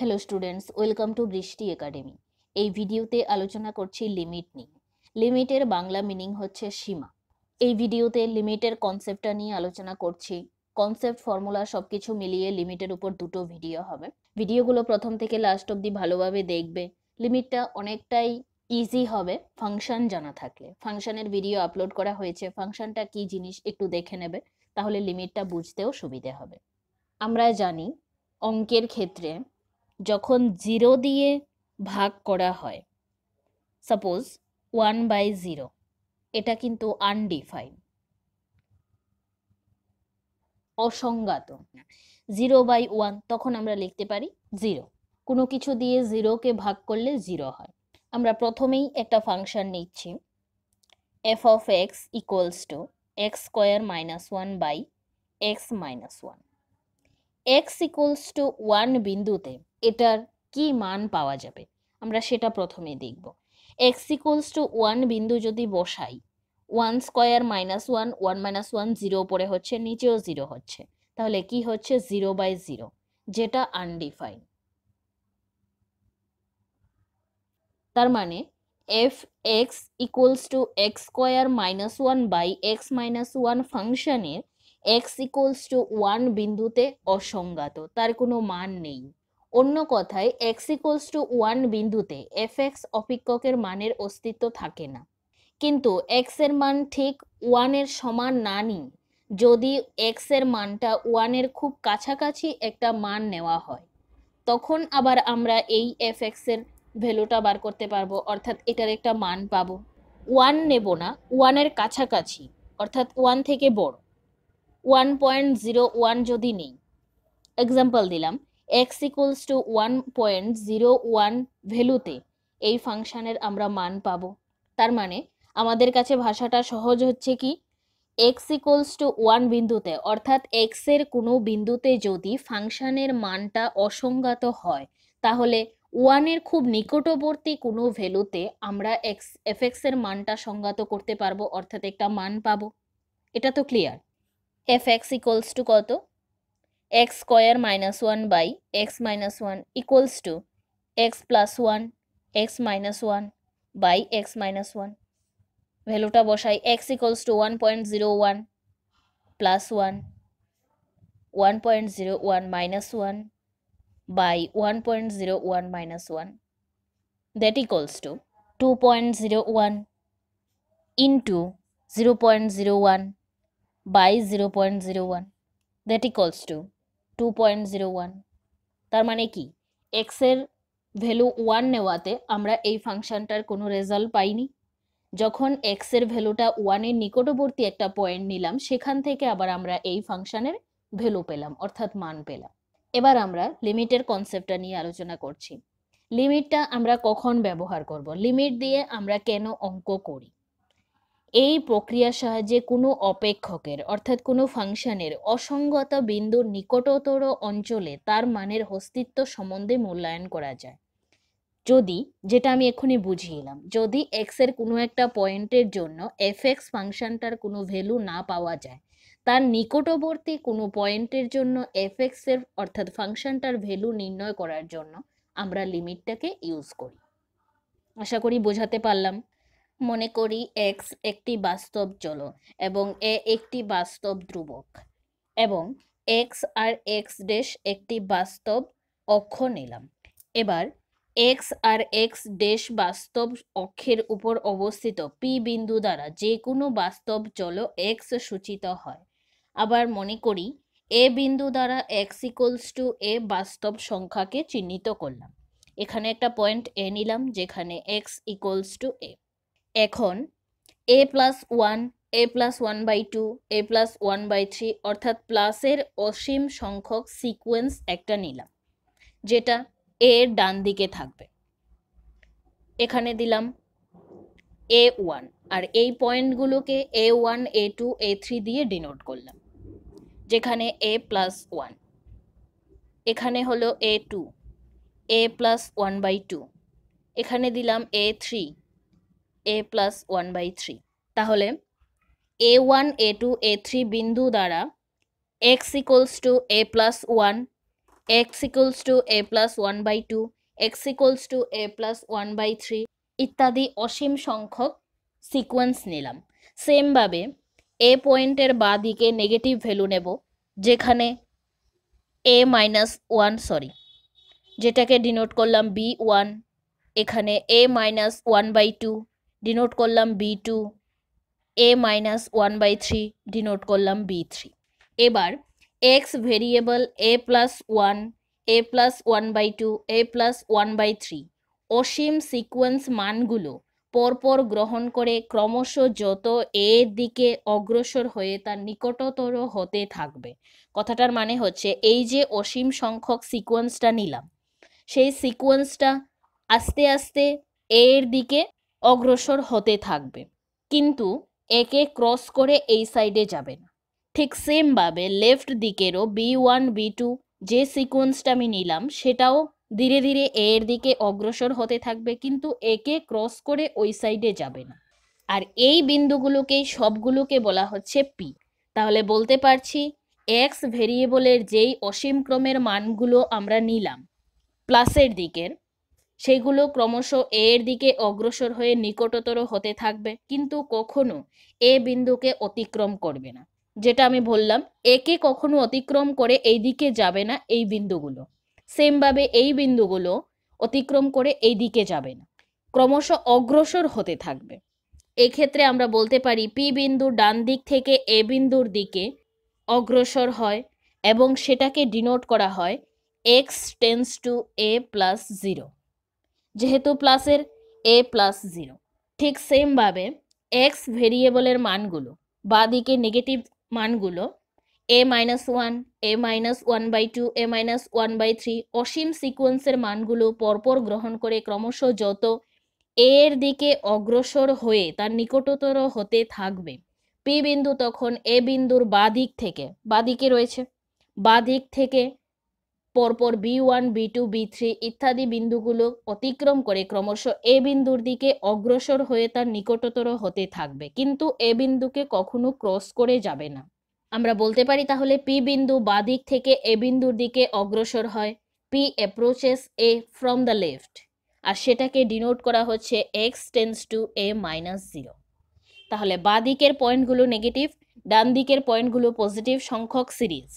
hello students welcome to Brishti academy এই ভিডিওতে আলোচনা করছি লিমিট নিয়ে লিমিটের বাংলা মিনিং হচ্ছে সীমা এই ভিডিওতে লিমিটের কনসেপ্টটা নিয়ে আলোচনা করছি কনসেপ্ট ফর্মুলা সব কিছু মিলিয়ে লিমিটের উপর দুটো ভিডিও হবে ভিডিওগুলো প্রথম থেকে লাস্ট অব্দি ভালোভাবে দেখবে লিমিটটা অনেকটাই ইজি হবে ফাংশন জানা থাকলে ফাংশনের ভিডিও আপলোড করা হয়েছে ফাংশনটা কি জিনিস একটু দেখে নেবে তাহলে লিমিটটা বুঝতেও সুবিধে হবে আমরা জানি অঙ্কের ক্ষেত্রে যখন জিরো দিয়ে ভাগ করা হয় সাপোজ ওয়ান বাই জিরো এটা কিন্তু আনডিফাইন অসংজ্ঞাত জিরো বাই ওয়ান তখন আমরা লিখতে পারি জিরো কোনো কিছু দিয়ে জিরোকে ভাগ করলে জিরো হয় আমরা প্রথমেই একটা ফাংশন নিচ্ছি f of x equals to x square minus one by x minus one x equals to one বিন্দুতে এটার কি মান পাওয়া যাবে আমরা সেটা প্রথমে দেখব এক্স ইকুয়ালস টু ওয়ান বিন্দু যদি বসাই one square minus one one minus one zero পরে হচ্ছে নিচেও জিরো হচ্ছে তাহলে কি হচ্ছে জিরো বাই জিরো যেটা আনডিফাইন তার মানে f x equals to x square minus one by x minus one ফাংশনের এক্স ইকুয়ালস টু ওয়ান বিন্দুতে অসংজ্ঞাত তার কোনো মান নেই অন্য কথায় এক্স ইকুয়ালস টু ওয়ান বিন্দুতে এফ এক্স অপিক্ষকের মানের অস্তিত্ব থাকে না কিন্তু এক্স এর মান ঠিক ওয়ানের সমান না নি যদি এক্স এর মানটা ওয়ানের খুব কাছাকাছি একটা মান নেওয়া হয় তখন আবার আমরা এই এফ এর ভ্যালুটা বার করতে পারবো অর্থাৎ এটার একটা মান পাবো ওয়ান নেব না ওয়ানের কাছাকাছি অর্থাৎ ওয়ান থেকে বড় ওয়ান পয়েন্ট জিরো ওয়ান যদি নেই এক্সাম্পল দিলাম x equals to one point zero one ভ্যালুতে এই ফাংশানের আমরা মান পাব তার মানে আমাদের কাছে ভাষাটা সহজ হচ্ছে কি এক্স ইকুয়ালস টু ওয়ান বিন্দুতে অর্থাৎ এক্সের কোনো বিন্দুতে যদি ফাংশানের মানটা অসংজ্ঞাত হয় তাহলে ওয়ানের খুব নিকটবর্তী কোনো ভ্যালুতে আমরা এক্স এফ এক্সের মানটা সংজ্ঞাত করতে পারবো অর্থাৎ একটা মান পাবো এটা তো clear f x equals to কত x square minus one by x minus one equals to x plus one x minus one by x minus one ভ্যালুটা বসাই x equals to one point zero one plus one one point zero one minus one by one point zero one minus one that equals to two point zero one into zero point zero one by zero point zero one that equals to two point zero one তার মানে কি এক্সের value one নেওয়াতে আমরা এই ফাংশনটার কোনো result পাইনি যখন এক্সের ভ্যালুটা ওয়ানের নিকটবর্তী একটা পয়েন্ট নিলাম সেখান থেকে আবার আমরা এই ফাংশানের ভ্যালু পেলাম অর্থাৎ মান পেলাম এবার আমরা লিমিটের কনসেপ্টটা নিয়ে আলোচনা করছি লিমিটটা আমরা কখন ব্যবহার করব লিমিট দিয়ে আমরা কেন অঙ্ক করি এই প্রক্রিয়ার সাহায্যে কোনো অপেক্ষকের অর্থাৎ কোনো ফাংশনের অসঙ্গত বিন্দুর নিকটতর অঞ্চলে তার মানের অস্তিত্ব সম্বন্ধে মূল্যায়ন করা যায় যদি যেটা আমি এক্ষুনি বুঝিয়েলাম যদি এক্স এর কোনো একটা পয়েন্টের জন্য এফ এক্স ফাংশনটার কোনো ভ্যালু না পাওয়া যায় তার নিকটবর্তী কোনো পয়েন্টের জন্য এফ এক্স এর অর্থাৎ ফাংশনটার ভ্যালু নির্ণয় করার জন্য আমরা লিমিটটাকে ইউজ করি আশা করি বোঝাতে পারলাম মনে করি এক্স একটি বাস্তব চলন এবং এ একটি বাস্তব ধ্রুবক এবং এক্স আর এক্স ড্যাশ একটি বাস্তব অক্ষ নিলাম এবার এক্স আর এক্স ড্যাশ বাস্তব অক্ষের উপর অবস্থিত পি বিন্দু দ্বারা যে কোনো বাস্তব চল এক্স সূচিত হয় আবার মনে করি এ বিন্দু দ্বারা এক্স ইকলস টু এ বাস্তব সংখ্যাকে চিহ্নিত করলাম এখানে একটা পয়েন্ট এ নিলাম যেখানে এক্স ইকলস টু এ এখন a plus one a plus one by two a plus one by three অর্থাৎ প্লাসের অসীম সংখ্যক সিকোয়েন্স একটা নিলাম যেটা এর ডান দিকে থাকবে এখানে দিলাম এ ওয়ান আর এই পয়েন্টগুলোকে a one a two a three দিয়ে ডিনোট করলাম যেখানে এ প্লাস ওয়ান এখানে হলো a two a plus one by two এখানে দিলাম a three a plus one by three তাহলে a one a two a three বিন্দু দ্বারা x equals to a plus one x equals to a plus one by two x equals to a plus one by three ইত্যাদি অসীম সংখ্যক sequence নিলাম সেমভাবে এ পয়েন্টের বাঁ দিকে নেগেটিভ ভ্যালু নেব যেখানে এ মাইনাস ওয়ান সরি যেটাকে ডিনোট করলাম বি ওয়ান এখানে a minus one by two denote করলাম b two a minus one by three denote করলাম বি থ্রি এবার x variable a plus one a plus one by two a plus one by three অসীম sequence মানগুলো পরপর গ্রহণ করে ক্রমশ যত এর দিকে অগ্রসর হয়ে তার নিকটতর হতে থাকবে কথাটার মানে হচ্ছে এই যে অসীম সংখ্যক সিকোয়েন্সটা নিলাম সেই সিকোয়েন্সটা আস্তে আস্তে এর দিকে অগ্রসর হতে থাকবে কিন্তু একে ক্রস করে এই সাইডে যাবে না ঠিক সেমভাবে লেফট দিকেরও বি ওয়ান বি টু যে সিকোয়েন্সটা আমি নিলাম সেটাও ধীরে ধীরে এর দিকে অগ্রসর হতে থাকবে কিন্তু একে ক্রস করে ওই সাইডে যাবে না আর এই বিন্দুগুলোকেই সবগুলোকে বলা হচ্ছে পি তাহলে বলতে পারছি এক্স ভেরিয়েবলের যেই অসীম ক্রমের মানগুলো আমরা নিলাম প্লাসের দিকের সেগুলো ক্রমশ এর দিকে অগ্রসর হয়ে নিকটতর হতে থাকবে কিন্তু কখনো এ বিন্দুকে অতিক্রম করবে না যেটা আমি বললাম একে কখনো অতিক্রম করে এই দিকে যাবে না এই বিন্দুগুলো সেমভাবে এই বিন্দুগুলো অতিক্রম করে এই দিকে যাবে না ক্রমশ অগ্রসর হতে থাকবে এক্ষেত্রে আমরা বলতে পারি পি বিন্দু ডান দিক থেকে এ বিন্দুর দিকে অগ্রসর হয় এবং সেটাকে ডিনোট করা হয় x tends to a plus zero যেহেতু প্লাসের এ প্লাস জিরো ঠিক সেমভাবে এক্স ভেরিয়েবলের মানগুলো বা দিকে নেগেটিভ মানগুলো a minus one a minus one by two a minus one by three অসীম সিকোয়েন্সের মানগুলো পরপর গ্রহণ করে ক্রমশ যত এর দিকে অগ্রসর হয়ে তার নিকটতর হতে থাকবে পি বিন্দু তখন এ বিন্দুর বাঁ দিক থেকে বাঁ দিকে রয়েছে বাঁ দিক থেকে পরপর b one b two b three ইত্যাদি বিন্দুগুলো অতিক্রম করে ক্রমশ এ বিন্দুর দিকে অগ্রসর হয়ে তার নিকটতর হতে থাকবে কিন্তু এ বিন্দুকে কখনো ক্রস করে যাবে না আমরা বলতে পারি তাহলে পি বিন্দু বা দিক থেকে এ বিন্দুর দিকে অগ্রসর হয় p approaches a from the left আর সেটাকে ডিনোট করা হচ্ছে x tends to a minus zero তাহলে বা দিকের পয়েন্টগুলো নেগেটিভ ডান দিকের পয়েন্টগুলো পজিটিভ সংখ্যক সিরিজ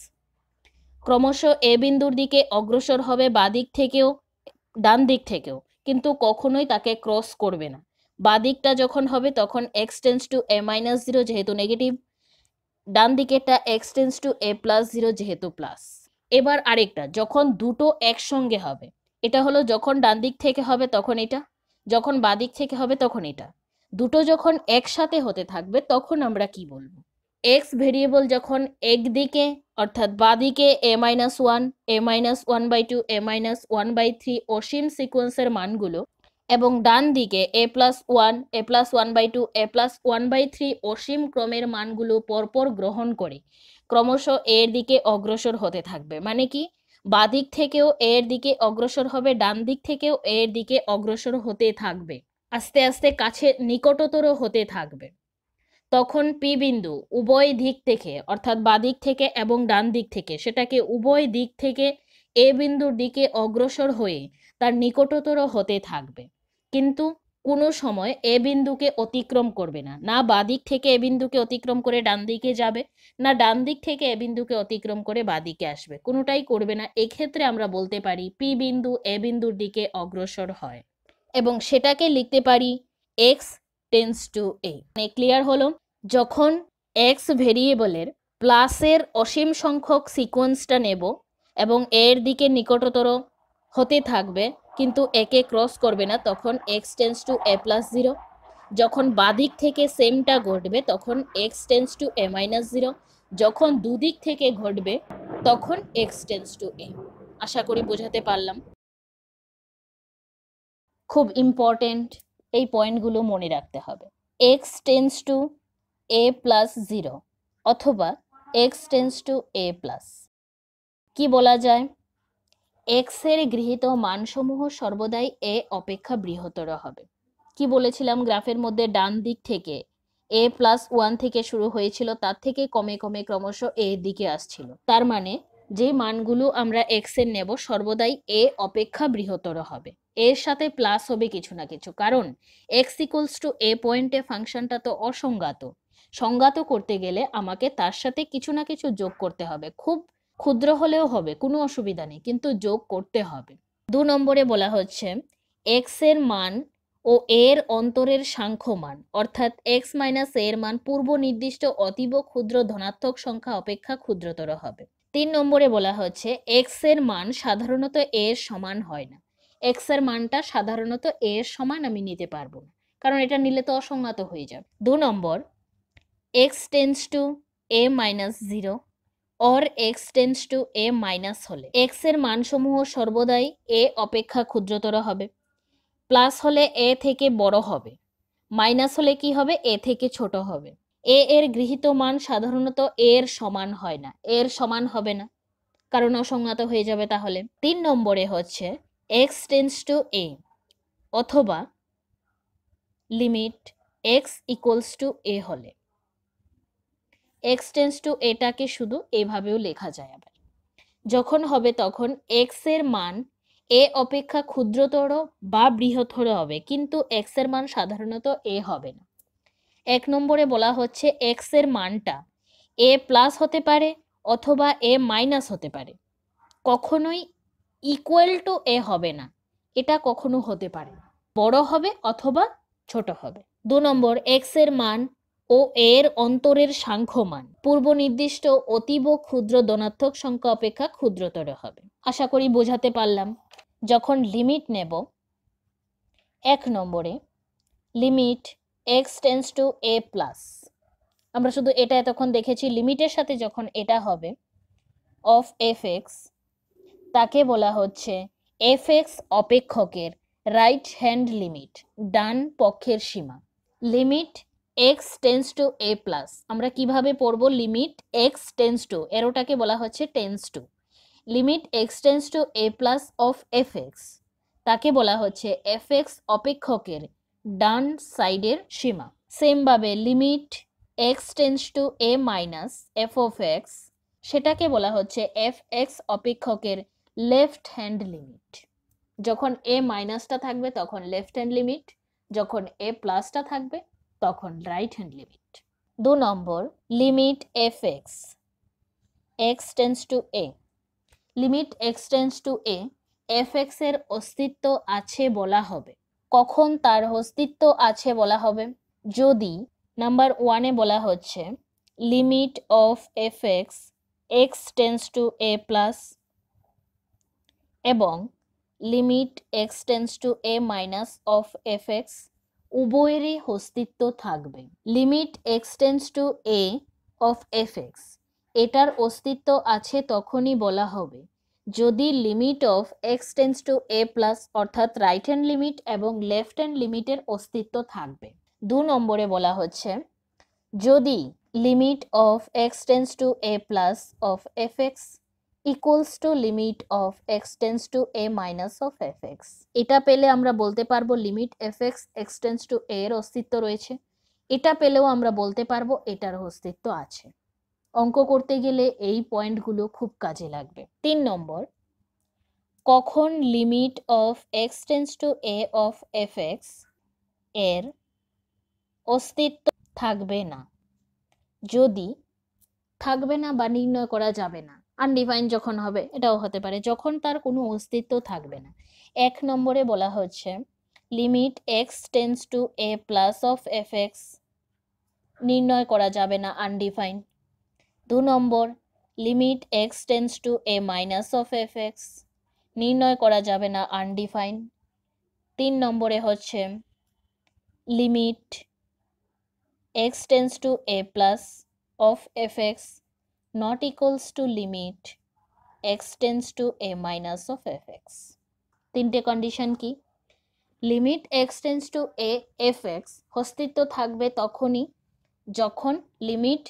ক্রমশ এ বিন্দুর দিকে অগ্রসর হবে বাদিক থেকেও ডান দিক থেকেও কিন্তু কখনোই তাকে ক্রস করবে না বাদিকটা যখন হবে তখন x tends to a minus zero যেহেতু নেগেটিভ ডান দিকেরটা x tends to a plus zero যেহেতু প্লাস এবার আরেকটা যখন দুটো একসঙ্গে হবে এটা হলো যখন ডান দিক থেকে হবে তখন এটা যখন বাদিক থেকে হবে তখন এটা দুটো যখন একসাথে হতে থাকবে তখন আমরা কি বলবো এক্স ভেরিয়েবল যখন একদিকে অর্থাৎ বাদিকে a minus one a minus one by two a minus one by three অসীম সিকোয়েন্সের মানগুলো এবং ডান দিকে a plus one a plus one by two a plus one by three অসীম ক্রমের মানগুলো পরপর গ্রহণ করে ক্রমশ এর দিকে অগ্রসর হতে থাকবে মানে কি বাদিক থেকেও এর দিকে অগ্রসর হবে ডান দিক থেকেও এর দিকে অগ্রসর হতে থাকবে আস্তে আস্তে কাছে নিকটতর হতে থাকবে তখন পি বিন্দু উভয় দিক থেকে অর্থাৎ বাদিক থেকে এবং ডান দিক থেকে সেটাকে উভয় দিক থেকে এ বিন্দুর দিকে অগ্রসর হয়ে তার নিকটতর হতে থাকবে কিন্তু কোনো সময় এ বিন্দুকে অতিক্রম করবে না না বাদিক থেকে এ বিন্দুকে অতিক্রম করে ডান দিকে যাবে না ডান দিক থেকে এ বিন্দুকে অতিক্রম করে বাদিকে আসবে কোনোটাই করবে না এক্ষেত্রে আমরা বলতে পারি পি বিন্দু এ বিন্দুর দিকে অগ্রসর হয় এবং সেটাকে লিখতে পারি এক্স টেন্স টু এ মানে ক্লিয়ার হলো যখন এক্স ভেরিয়েবলের প্লাসের অসীম সংখ্যক সিকোয়েন্সটা নেব এবং এর দিকে নিকটতর হতে থাকবে কিন্তু একে ক্রস করবে না তখন x tends to a plus zero যখন বাদিক থেকে সেমটা ঘটবে তখন x tends to a minus zero যখন দুদিক থেকে ঘটবে তখন এক্স টেন্স টু এ আশা করি বোঝাতে পারলাম খুব ইম্পর্টেন্ট এই পয়েন্টগুলো মনে রাখতে হবে x tends to a plus zero অথবা x tends to a plus কি বলা যায় এক্সের গৃহীত মানসমূহ সর্বদাই এ অপেক্ষা বৃহত্তর হবে কি বলেছিলাম গ্রাফের মধ্যে ডান দিক থেকে এ প্লাস ওয়ান থেকে শুরু হয়েছিল তার থেকে কমে কমে ক্রমশ এ দিকে আসছিল তার মানে যে মানগুলো আমরা এক্সের নেব সর্বদাই এ অপেক্ষা বৃহত্তর হবে এর সাথে প্লাস হবে কিছু না কিছু কারণ এক্স ইকুয়ালস টু এ পয়েন্টে ফাংশনটা তো অসংজ্ঞাত সংজ্ঞাত করতে গেলে আমাকে তার সাথে কিছু না কিছু যোগ করতে হবে খুব ক্ষুদ্র হলেও হবে কোনো অসুবিধা নেই কিন্তু যোগ করতে হবে দু নম্বরে বলা হচ্ছে এক্স এর মান ও এর অন্তরের সাংখ্য মান অর্থাৎ এক্স মাইনাস এর মান পূর্ব নির্দিষ্ট অতীব ক্ষুদ্র ধনাত্মক সংখ্যা অপেক্ষা ক্ষুদ্রতর হবে তিন নম্বরে বলা হচ্ছে এক্স এর মান সাধারণত এর সমান হয় না এক্সের মানটা সাধারণত এ এর সমান আমি নিতে পারবো না কারণ এটা নিলে তো অসংগত হয়ে যাবে দু নম্বর x tends to a minus zero or x tends to a minus হলে এক্স এর মানসমূহ সর্বদাই এ অপেক্ষা ক্ষুদ্রতর হবে প্লাস হলে এ থেকে বড় হবে মাইনাস হলে কি হবে এ থেকে ছোট হবে এ এর গৃহীত মান সাধারণত এর সমান হয় না এর সমান হবে না কারণ অসংজ্ঞাত হয়ে যাবে তাহলে তিন নম্বরে হচ্ছে এক্স টেন্স টু এ অথবা limit x equals to a হলে এক্স টেন্স টু এটাকে শুধু এভাবেও লেখা যায় আবার যখন হবে তখন এক্স এর মান এ অপেক্ষা ক্ষুদ্রতর বা বৃহত্তর হবে কিন্তু এক্স এর মান সাধারণত এ হবে না এক নম্বরে বলা হচ্ছে এক্স এর মানটা এ প্লাস হতে পারে অথবা এ মাইনাস হতে পারে কখনোই ইকুয়াল টু এ হবে না এটা কখনো হতে পারে না বড় হবে অথবা ছোট হবে দু নম্বর এক্স এর মান ও এর অন্তরের সাংখ্যমান পূর্ব নির্দিষ্ট অতীব ক্ষুদ্র ধনাত্মক সংখ্যা অপেক্ষা ক্ষুদ্রতর হবে আশা করি বোঝাতে পারলাম যখন লিমিট নেব এক নম্বরে limit x tends to a plus আমরা শুধু এটা এতক্ষণ দেখেছি লিমিটের সাথে যখন এটা হবে অফ এফ এক্স তাকে বলা হচ্ছে এফ এক্স অপেক্ষকের রাইট হ্যান্ড লিমিট ডান পক্ষের সীমা limit x tends to a plus আমরা কিভাবে পড়ব লিমিট এক্স টেন্স টু এরোটাকে বলা হচ্ছে tends to limit x tends to a plus of f x তাকে বলা হচ্ছে এফ এক্স অপেক্ষকের ডান সাইডের সীমা সেমভাবে limit x tends to a minus f of x সেটাকে বলা হচ্ছে এফ এক্স অপেক্ষকের লেফট হ্যান্ড লিমিট যখন এ মাইনাসটা থাকবে তখন লেফট হ্যান্ড লিমিট যখন এ প্লাসটা থাকবে তখন রাইট হ্যান্ড লিমিট দু number limit f x x tends to a limit x tends to a f এক্সের অস্তিত্ব আছে বলা হবে কখন তার অস্তিত্ব আছে বলা হবে যদি নাম্বার ওয়ানে বলা হচ্ছে limit of f x x tends to a plus এবং limit x tends to a minus of f x উভয়েরই অস্তিত্ব থাকবে limit x tends to a of f x এটার অস্তিত্ব আছে তখনই বলা হবে যদি limit of x tends to a plus অর্থাৎ রাইট হ্যান্ড লিমিট এবং লেফট হ্যান্ড লিমিটের অস্তিত্ব থাকবে দু নম্বরে বলা হচ্ছে যদি limit of x tends to a plus of f x equals to limit of x tends to a minus of f x এটা পেলে আমরা বলতে পারবো limit f x x tends to এর অস্তিত্ব রয়েছে এটা পেলেও আমরা বলতে পারবো এটার অস্তিত্ব আছে অঙ্ক করতে গেলে এই পয়েন্টগুলো খুব কাজে লাগবে তিন নম্বর কখন limit of x tends to a of f x এর অস্তিত্ব থাকবে না যদি থাকবে না বা নির্ণয় করা যাবে না আনডিফাইন যখন হবে এটাও হতে পারে যখন তার কোনো অস্তিত্ব থাকবে না এক নম্বরে বলা হচ্ছে limit x tends to a plus of f x নির্ণয় করা যাবে না আনডিফাইন দু number limit x tends to a minus of f x নির্ণয় করা যাবে না আনডিফাইন তিন নম্বরে হচ্ছে limit x tends to a plus of f x not equals to limit x tends to a minus of f তিনটে condition কি limit x tends to a f অস্তিত্ব থাকবে তখনই যখন limit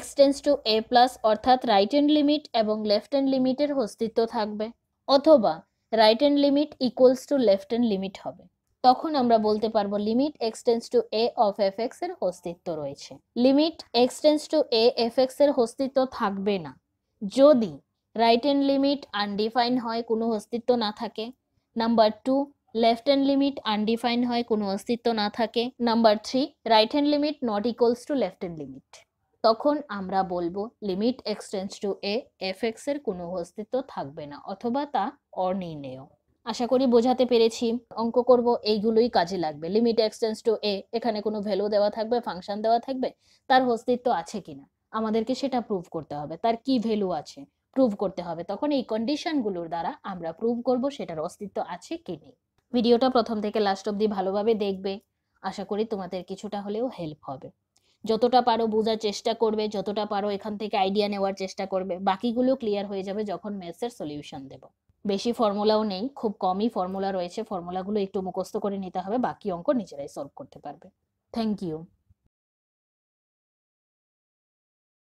x tends to a plus অর্থাৎ right hand limit এবং left hand লিমিটের অস্তিত্ব থাকবে অথবা right hand limit equals to left hand limit হবে তখন আমরা বলতে পারবো limit x tends to a of f x এর অস্তিত্ব রয়েছে limit x tends to a f x এর অস্তিত্ব থাকবে না যদি রাইট হ্যান্ড লিমিট আনডিফাইন হয় কোনো অস্তিত্ব না থাকে number two left hand limit undefine হয় কোনো অস্তিত্ব না থাকে number three right hand limit not equals to left hand limit তখন আমরা বলবো limit x tends to a f x এর কোনো অস্তিত্ব থাকবে না অথবা তা অনির্ণেয় আশা করি বোঝাতে পেরেছি অঙ্ক করব এইগুলোই কাজে লাগবে লিমিট এক্সটেন্স টু এ এখানে কোনো ভ্যালু দেওয়া থাকবে ফাংশন দেওয়া থাকবে তার অস্তিত্ব আছে কিনা আমাদেরকে সেটা প্রুভ করতে হবে তার কি ভ্যালু আছে প্রুভ করতে হবে তখন এই কন্ডিশনগুলোর দ্বারা আমরা প্রুভ করব সেটার অস্তিত্ব আছে কি নেই ভিডিওটা প্রথম থেকে লাস্ট অবধি ভালোভাবে দেখবে আশা করি তোমাদের কিছুটা হলেও হেল্প হবে যতটা পারো বোঝার চেষ্টা করবে যতটা পারো এখান থেকে আইডিয়া নেওয়ার চেষ্টা করবে বাকিগুলো ক্লিয়ার হয়ে যাবে যখন ম্যাথসের সলিউশন দেবো বেশি ফর্মুলাও নেই খুব কমই ফর্মুলা রয়েছে ফর্মুলাগুলো একটু মুখস্থ করে নিতে হবে বাকি অঙ্ক নিজেরাই সলভ করতে পারবে থ্যাংক ইউ